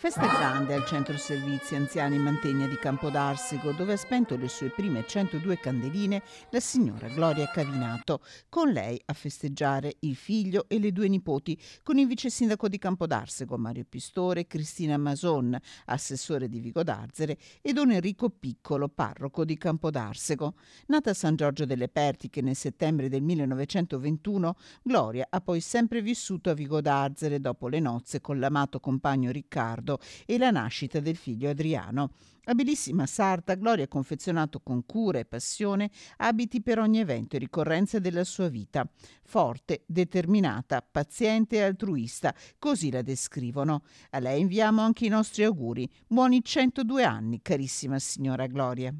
Festa grande al centro servizi anziani in Mantegna di Campodarsico, dove ha spento le sue prime 102 candeline la signora Gloria Cavinato. Con lei a festeggiare il figlio e le due nipoti, con il vice sindaco di Campodarsico Mario Pistore, Cristina Mason, assessore di Vigo d'Arzere, e don Enrico Piccolo, parroco di Campodarsico. Nata a San Giorgio delle Pertiche nel settembre del 1921, Gloria ha poi sempre vissuto a Vigo d'Arzere dopo le nozze con l'amato compagno Riccardo Leonardo e la nascita del figlio Adriano. Abilissima sarta, Gloria ha confezionato con cura e passione abiti per ogni evento e ricorrenza della sua vita. Forte, determinata, paziente e altruista, così la descrivono. A lei inviamo anche i nostri auguri. Buoni 102 anni, carissima signora Gloria.